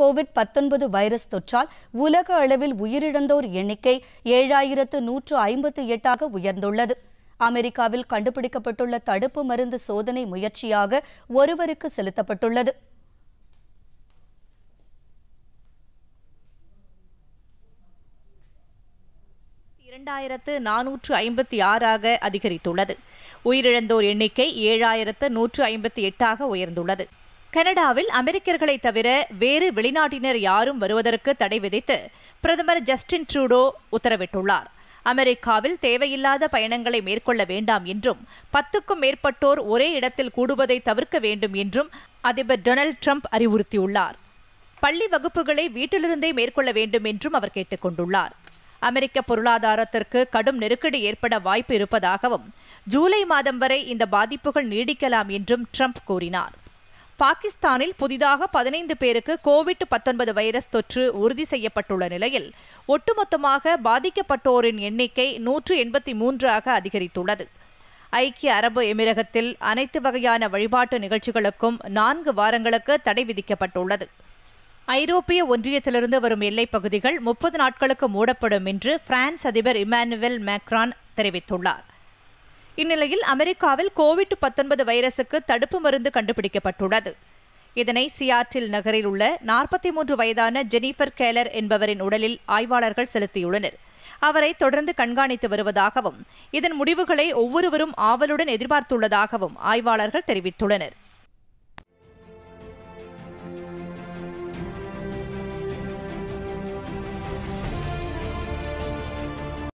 Covid பத்தொன்பது virus தொற்றால் உலக அளவில் உயிரிழந்தோர் எண்ணிக்கை ஏழாயிரத்து நூற்று ஐம்பத்தி எட்டாக உயர்ந்துள்ளது அமெரிக்காவில் கண்டுபிடிக்கப்பட்டுள்ள தடுப்பு மருந்து சோதனை முயற்சியாக ஒருவருக்கு செலுத்தப்பட்டுள்ளது இரண்டாயிரத்து நானூற்று ஐம்பத்தி ஆறாக அதிகரித்துள்ளது உயிரிழந்தோர் எண்ணிக்கை ஏழாயிரத்து நூற்று ஐம்பத்தி எட்டாக உயர்ந்துள்ளது கனடாவில் அமெரிக்கர்களை தவிர வேறு வெளிநாட்டினர் யாரும் வருவதற்கு தடை விதித்து பிரதமர் ஜஸ்டின் ட்ரூடோ உத்தரவிட்டுள்ளார் அமெரிக்காவில் தேவையில்லாத பயணங்களை மேற்கொள்ள வேண்டாம் என்றும் பத்துக்கும் மேற்பட்டோர் ஒரே இடத்தில் கூடுவதை தவிர்க்க வேண்டும் என்றும் அதிபர் டொனால்டு ட்ரம்ப் அறிவுறுத்தியுள்ளார் பள்ளி வகுப்புகளை வீட்டிலிருந்தே மேற்கொள்ள வேண்டும் என்றும் அவர் கொண்டுள்ளார் அமெரிக்க பொருளாதாரத்திற்கு கடும் நெருக்கடி ஏற்பட வாய்ப்பு இருப்பதாகவும் ஜூலை மாதம் வரை இந்த பாதிப்புகள் நீடிக்கலாம் என்றும் ட்ரம்ப் கூறினார் பாகிஸ்தானில் புதிதாக பதினைந்து பேருக்கு கோவிட் பத்தொன்பது வைரஸ் தொற்று உறுதி செய்யப்பட்டுள்ள நிலையில் ஒட்டுமொத்தமாக பாதிக்கப்பட்டோரின் எண்ணிக்கை நூற்று எண்பத்தி மூன்றாக அதிகரித்துள்ளது ஐக்கிய அரபு எமிரகத்தில் அனைத்து வகையான வழிபாட்டு நிகழ்ச்சிகளுக்கும் நான்கு வாரங்களுக்கு தடை விதிக்கப்பட்டுள்ளது ஐரோப்பிய ஒன்றியத்திலிருந்து வரும் எல்லைப் பகுதிகள் முப்பது நாட்களுக்கு மூடப்படும் என்று பிரான்ஸ் அதிபர் இமானுவேல் மேக்ரான் தெரிவித்துள்ளார் இந்நிலையில் அமெரிக்காவில் கோவிட் பத்தொன்பது வைரசுக்கு தடுப்பு மருந்து கண்டுபிடிக்கப்பட்டுள்ளது இதனை சியாற்றில் நகரில் உள்ள நாற்பத்தி மூன்று வயதான ஜெனிஃபர் கேலர் என்பவரின் உடலில் ஆய்வாளர்கள் செலுத்தியுள்ளனர் அவரை தொடர்ந்து கண்காணித்து வருவதாகவும் இதன் முடிவுகளை ஒவ்வொருவரும் ஆவலுடன் எதிர்பார்த்துள்ளதாகவும் ஆய்வாளர்கள் தெரிவித்துள்ளனர்